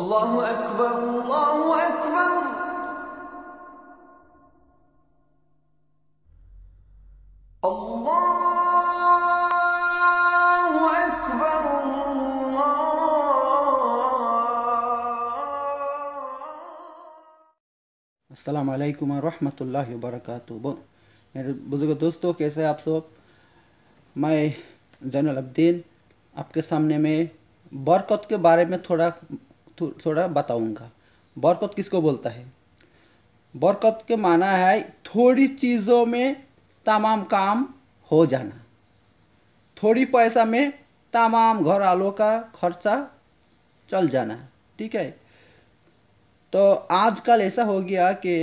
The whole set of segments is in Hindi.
الله أكبر الله أكبر الله أكبر मेरे बुज़ुर्ग दोस्तों कैसे आप सब मैं जैनल अब्दीन आपके सामने में बरकत के बारे में थोड़ा थोड़ा बताऊंगा बरकत किसको बोलता है बरकत के माना है थोड़ी चीज़ों में तमाम काम हो जाना थोड़ी पैसा में तमाम घर वालों का खर्चा चल जाना ठीक है तो आजकल ऐसा हो गया कि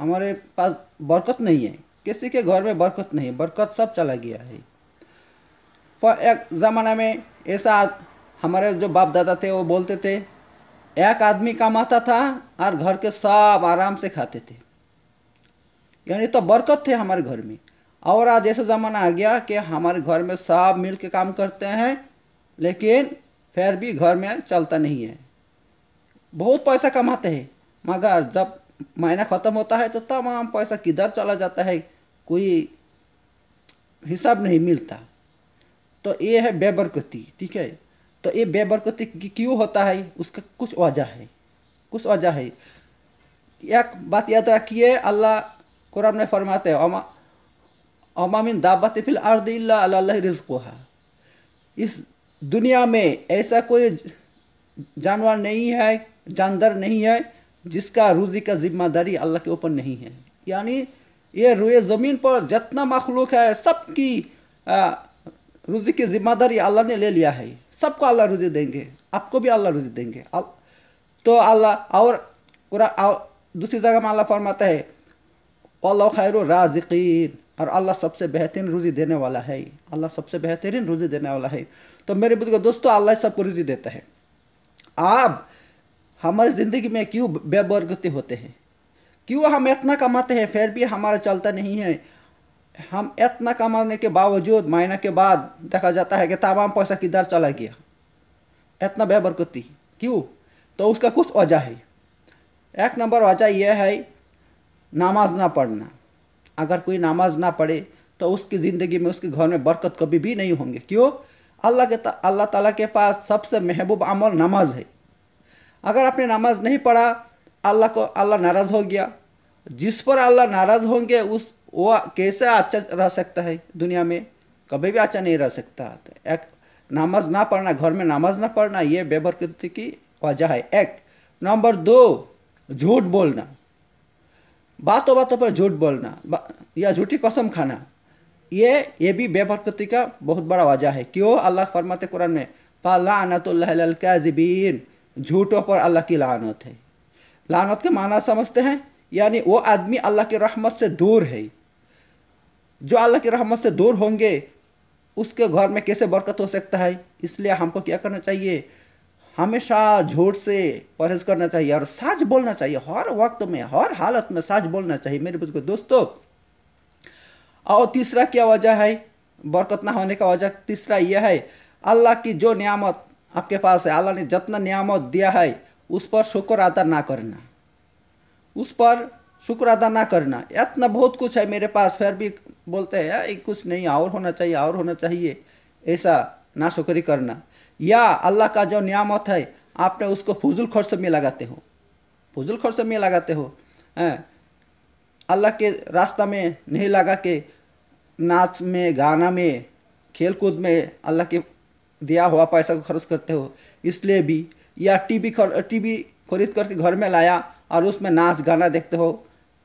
हमारे पास बरकत नहीं है किसी के घर में बरकत नहीं बरकत सब चला गया है पर एक ज़माना में ऐसा हमारे जो बाप दादा थे वो बोलते थे एक आदमी कमाता था और घर के सब आराम से खाते थे यानी तो बरकत थे हमारे घर में और आज ऐसा ज़माना आ गया कि हमारे घर में सब मिल के काम करते हैं लेकिन फिर भी घर में चलता नहीं है बहुत पैसा कमाते हैं मगर जब महीना ख़त्म होता है तो तमाम पैसा किधर चला जाता है कोई हिसाब नहीं मिलता तो ये है बेबरकती ठीक है तो ये बेबरकती क्यों होता है उसका कुछ वजह है कुछ वजह है एक बात याद रखिए अल्लाह कुरान में फरमाते हैं अमामिन दाबत फिल अर्द अल्लाह रिज्क इस दुनिया में ऐसा कोई जानवर नहीं है जानदार नहीं है जिसका रोज़ी का जिम्मेदारी अल्लाह के ऊपर नहीं है यानी ये रुए ज़मीन पर जितना मखलूक है सबकी रोज़ी की जिम्मेदारी अल्लाह ने ले लिया है सबको अल्लाह रुजी देंगे आपको भी अल्लाह रुजी देंगे तो अल्लाह और दूसरी जगह में अल्लाह फरमाता है अल्लाह खैर राजिकीन और अल्लाह सबसे बेहतरीन रुजी देने वाला है अल्लाह सबसे बेहतरीन रुजी देने वाला है तो मेरे बुजुर्ग दोस्तों अल्लाह सबको रुजी देता है आप हमारी ज़िंदगी में क्यों बेबरगति होते हैं क्यों हम इतना कमाते हैं फिर भी हमारा चलता नहीं है हम इतना कमाने के बावजूद महीना के बाद देखा जाता है कि तमाम पैसा किधर चला गया इतना बेबरकती क्यों तो उसका कुछ वजह है एक नंबर वजह यह है नमाज ना पढ़ना अगर कोई नमाज ना पढ़े तो उसकी ज़िंदगी में उसके घर में बरकत कभी भी नहीं होंगे क्यों अल्लाह के अल्लाह ताला के पास सबसे महबूब अमल नमाज है अगर आपने नमाज नहीं पढ़ा अल्लाह को अल्लाह नाराज़ हो गया जिस पर अल्लाह नाराज़ होंगे उस वो कैसे अच्छा रह सकता है दुनिया में कभी भी अच्छा नहीं रह सकता तो एक नमाज ना पढ़ना घर में नमाज ना पढ़ना ये बेबरकती की वजह है एक नंबर दो झूठ बोलना बातों बातों पर झूठ बोलना या झूठी कसम खाना ये ये भी बेबरकती का बहुत बड़ा वजह है क्यों अल्लाह फरमाते कुरान में पालानतुल्लाजीबीन झूठों पर अल्लाह की लानत है लानत के माना समझते हैं यानी वो आदमी अल्लाह की रहमत से दूर है जो अल्लाह की रहमत से दूर होंगे उसके घर में कैसे बरकत हो सकता है इसलिए हमको क्या करना चाहिए हमेशा झूठ से परहेज करना चाहिए और सच बोलना चाहिए हर वक्त में हर हालत में सच बोलना चाहिए मेरे बुजुर्ग दोस्तों और तीसरा क्या वजह है बरकत ना होने का वजह तीसरा यह है अल्लाह की जो नियामत आपके पास है अल्लाह ने जितना नियामत दिया है उस पर शुक्र अदा ना करना उस पर शुक्र अदा ना करना इतना बहुत कुछ है मेरे पास फिर भी बोलते हैं यार कुछ नहीं और होना चाहिए और होना चाहिए ऐसा ना शुक्री करना या अल्लाह का जो नियामत है आपने उसको फजूल खर्च में लगाते हो फजूल खर्च में लगाते हो अल्लाह के रास्ता में नहीं लगा के नाच में गाना में खेल कूद में अल्लाह के दिया हुआ पैसा को खर्च करते हो इसलिए भी या टीवी खर टीवी खरीद करके घर में लाया और उसमें नाच गाना देखते हो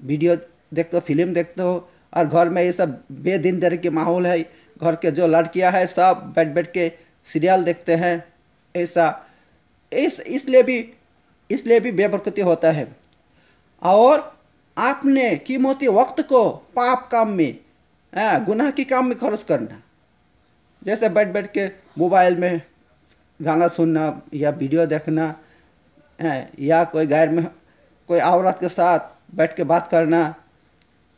वीडियो देखते हो फिल्म देखते हो और घर में ये सब बेदिन दर के माहौल है घर के जो लड़कियां हैं सब बैठ बैठ के सीरियल देखते हैं ऐसा इस इसलिए भी इसलिए भी बेबरकती होता है और आपने कीमती वक्त को पाप काम में गुनाह के काम में खर्च करना जैसे बैठ बैठ के मोबाइल में गाना सुनना या वीडियो देखना या कोई गैर में कोई औरत के साथ बैठ के बात करना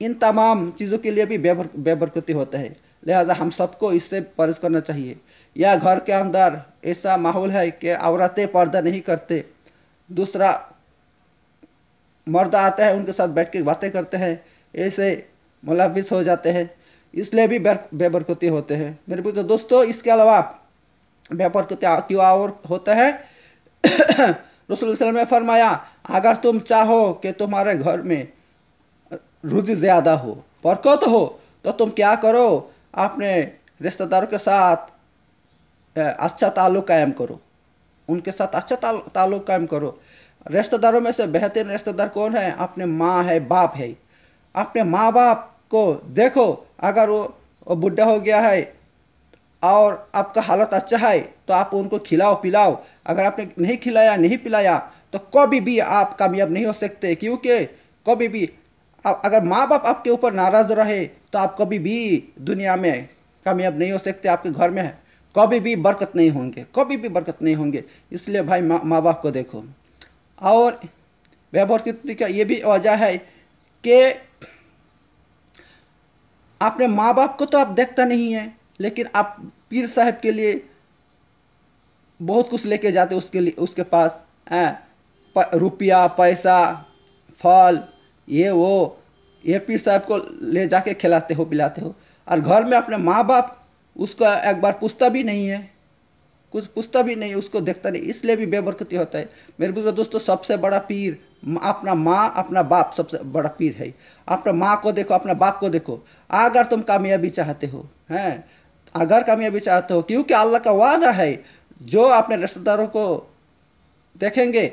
इन तमाम चीज़ों के लिए भी बेबर बेबरकती होता है लिहाजा हम सबको इससे परहेज करना चाहिए या घर के अंदर ऐसा माहौल है कि औरतें पर्दा नहीं करते दूसरा मर्द आते हैं उनके साथ बैठ के बातें करते हैं ऐसे मुलविस हो जाते हैं इसलिए भी बेबरकती होते हैं मेरे तो दोस्तों इसके अलावा बेबरकती क्यों और होता है रसूल ने फरमाया अगर तुम चाहो कि तुम्हारे घर में रुचि ज़्यादा हो बरकत हो तो तुम क्या करो अपने रिश्तेदारों के साथ अच्छा ताल्लुक कायम करो उनके साथ अच्छा ताल्लुक कायम करो रिश्तेदारों में से बेहतरीन रिश्तेदार कौन है अपने माँ है बाप है अपने माँ बाप को देखो अगर वो, वो बुढ़ा हो गया है और आपका हालत अच्छा है तो आप उनको खिलाओ पिलाओ अगर आपने नहीं खिलाया नहीं पिलाया तो कभी भी आप कामयाब नहीं हो सकते क्योंकि कभी भी आप अगर माँ बाप आपके ऊपर नाराज रहे तो आप कभी भी दुनिया में कामयाब नहीं हो सकते आपके घर में कभी भी बरकत नहीं होंगे कभी भी बरकत नहीं होंगे इसलिए भाई माँ मा बाप को देखो और व्यवहार की का ये भी वजह है कि आपने माँ बाप को तो आप देखता नहीं है लेकिन आप पीर साहब के लिए बहुत कुछ लेके जाते उसके लिए उसके पास हैं प, रुपया पैसा फल ये वो ये पीर साहब को ले जाके खिलाते हो पिलाते हो और घर में अपने माँ बाप उसका एक बार पूछता भी नहीं है कुछ पूछता भी नहीं उसको देखता नहीं इसलिए भी बेबरकती होता है मेरे बुजुर्ग दोस्तों सबसे बड़ा पीर अपना माँ अपना बाप सबसे बड़ा पीर है अपना माँ को देखो अपना बाप को देखो अगर तुम कामयाबी चाहते हो हैं अगर कामयाबी चाहते हो क्योंकि अल्लाह का वादा है जो अपने रिश्तेदारों को देखेंगे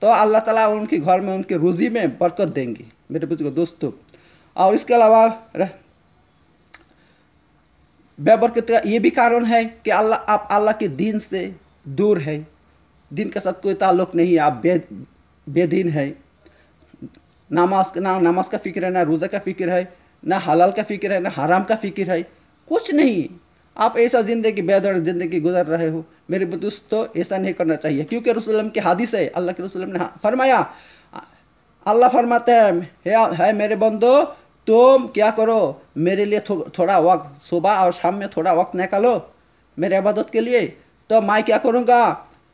तो अल्लाह ताला उनके घर में उनके रोज़ी में बरकत देंगे मेरे बुजुर्ग दोस्तों और इसके अलावा बेबरकत का ये भी कारण है कि अल्लाह आप अल्लाह के दीन से दूर है दिन के साथ कोई ताल्लुक नहीं है आप बे बेदीन है नमाज ना नमाज का फिक्र है ना रोज़ा का फिक्र है ना हलाल का फिक्र है ना हराम का फिक्र है कुछ नहीं आप ऐसा ज़िंदगी बेदर ज़िंदगी गुजर रहे हो मेरे दोस्तों ऐसा नहीं करना चाहिए क्योंकि रसुलम की हादिस है अल्लाह के रसुलम ने फरमाया अल्लाह फरमाते हैं है मेरे बंदो तुम क्या करो मेरे लिए थो, थोड़ा वक्त सुबह और शाम में थोड़ा वक्त निकालो मेरे इबादत के लिए तो मैं क्या करूँगा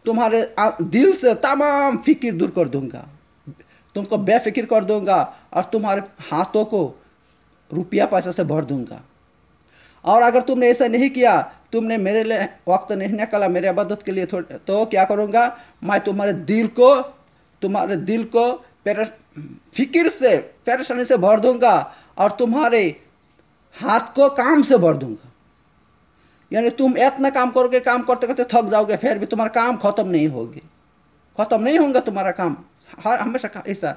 तुम्हारे दिल से तमाम फिक्र दूर कर दूँगा तुमको बेफिक्र कर दूँगा और तुम्हारे हाथों को रुपया पैसा से भर दूँगा और अगर तुमने ऐसा नहीं किया तुमने मेरे लिए वक्त नहीं निकाला मेरे इबादत के लिए तो क्या करूँगा मैं तुम्हारे दिल को तुम्हारे दिल को फिक्र से परेशानी से भर दूंगा और तुम्हारे हाथ को काम से भर दूंगा यानी तुम इतना काम करोगे काम करते करते थक जाओगे फिर भी तुम्हारा काम खत्म नहीं होगी खत्म नहीं होगा तुम्हारा काम हर हमेशा ऐसा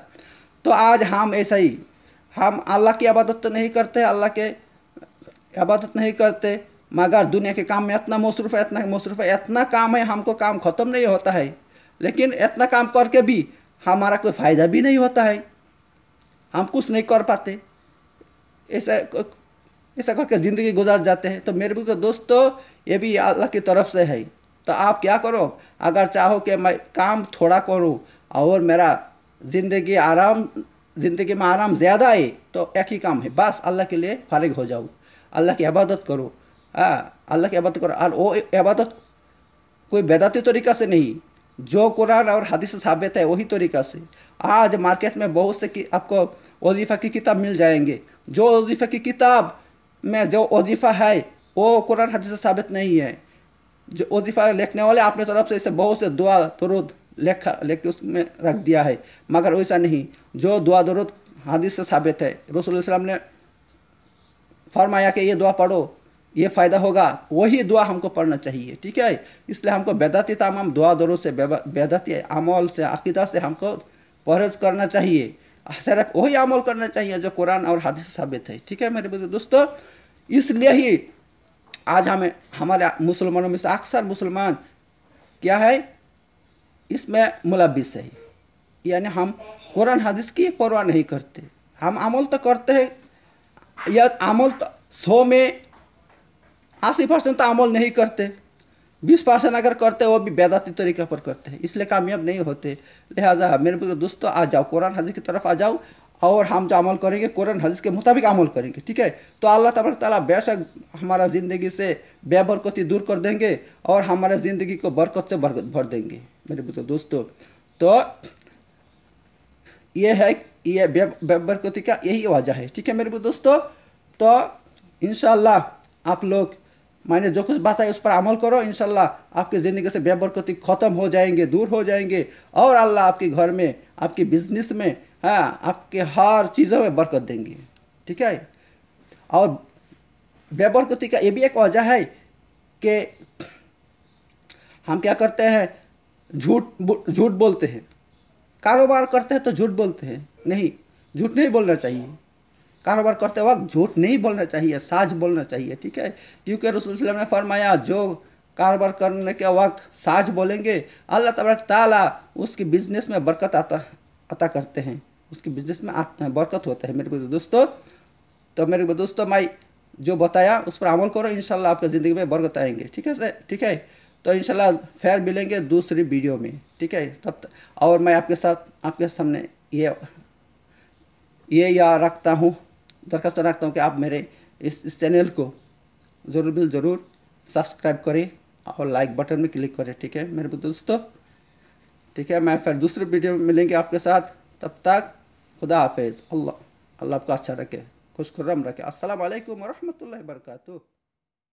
तो आज हम ऐसा ही हम अल्लाह की इबादत तो नहीं करते अल्लाह के इबादत नहीं करते मगर दुनिया के काम में इतना मसरूफ़ है इतना मसरूफ़ है इतना काम है हमको काम ख़त्म नहीं होता है लेकिन इतना काम करके भी हमारा कोई फ़ायदा भी नहीं होता है हम कुछ नहीं कर पाते ऐसा ऐसा करके ज़िंदगी गुजार जाते हैं तो मेरे भी तो दोस्तों ये भी अल्लाह की तरफ से है तो आप क्या करो अगर चाहो कि मैं काम थोड़ा करूँ और मेरा ज़िंदगी आराम ज़िंदगी में आराम ज़्यादा आए तो एक ही काम है बस अल्लाह के लिए फारिग हो जाऊँ अल्लाह की इबादत करो हाँ अल्लाह की इबादत करो और वो इबादत कोई बेदाती तरीका से नहीं जो कुरान और हदीस साबित है वही तरीका से आज मार्केट में बहुत से कि आपको वजीफ़ा की किताब मिल जाएंगे जो वजीफ़ा की किताब में जो वजीफ़ा है वो कुरान हदीस से साबित नहीं है जो वजीफ़ा लिखने वाले अपने तरफ से इसे बहुत से दुआ दरुद लेखा लिख के उसमें रख दिया है मगर वैसा नहीं जो दुआ दरुद हदीस से साबित है रसूल ने फरमाया कि ये दुआ पढ़ो ये फ़ायदा होगा वही दुआ हमको पढ़ना चाहिए ठीक है इसलिए हमको बेदती तमाम दुआ दरों से बेदती अमल से अकीदा से हमको परहेज करना चाहिए सिर्फ वही अमल करना चाहिए जो कुरान और हदीस साबित है ठीक है मेरे दोस्तों इसलिए ही आज हमें हमारे मुसलमानों में से अक्सर मुसलमान क्या है इसमें मुलबिस है यानी हम कुरान हदीस की परवाह नहीं करते हम अमल तो करते हैं या अमल तो सौ में अस्सी परसेंट तो अमल नहीं करते बीस परसेंट अगर करते वो भी बेदाती तरीके पर करते हैं इसलिए कामयाब नहीं होते लिहाजा मेरे दोस्तों आ जाओ कुरान हदीस की तरफ आ जाओ और हम जो अमल करेंगे कुरान हदीस के मुताबिक अमल करेंगे ठीक है तो अल्लाह तबारक तला बेशक हमारा ज़िंदगी से बेबरकती दूर कर देंगे और हमारे ज़िंदगी को बरकत से भर देंगे मेरे दोस्तों तो ये है ये बेबरकती का यही वजह है ठीक है मेरे दोस्तों तो इन आप लोग मैंने जो कुछ बात है उस पर अमल करो इन आपकी ज़िंदगी से बेबरकती ख़त्म हो जाएंगे दूर हो जाएंगे और अल्लाह आपके घर में आपके बिजनेस में हाँ आपके हर चीज़ों में बरकत देंगे ठीक है और बेबरकती का ये भी एक वजह है कि हम क्या करते हैं झूठ झूठ बोलते हैं कारोबार करते हैं तो झूठ बोलते हैं नहीं झूठ नहीं बोलना चाहिए कारोबार करते वक्त झूठ नहीं बोलना चाहिए साझ बोलना चाहिए ठीक है क्योंकि रसूल ने फरमाया जो कारोबार करने के वक्त साझ बोलेंगे अल्लाह तबारक ताला उसकी बिजनेस में बरकत आता अता करते हैं उसकी बिजनेस में बरकत होता है मेरे दोस्तों तो मेरे दोस्तों मैं जो बताया उस पर अमल करो इन आपके ज़िंदगी में बरकत आएंगे ठीक है सर ठीक है तो इंशाल्लाह फिर मिलेंगे दूसरी वीडियो में ठीक है तब तक और मैं आपके साथ आपके सामने ये ये या रखता हूँ दरख्वास्त रखता हूँ कि आप मेरे इस, इस चैनल को ज़रूर बिल ज़रूर सब्सक्राइब करें और लाइक बटन में क्लिक करें ठीक है मेरे दोस्तों ठीक है मैं फिर दूसरे वीडियो में मिलेंगे आपके साथ तब तक खुदा हाफिज़ अल्लाह अल्लाह आपको अच्छा रखे खुशखुर्रम रखे असल वरहमल वर्का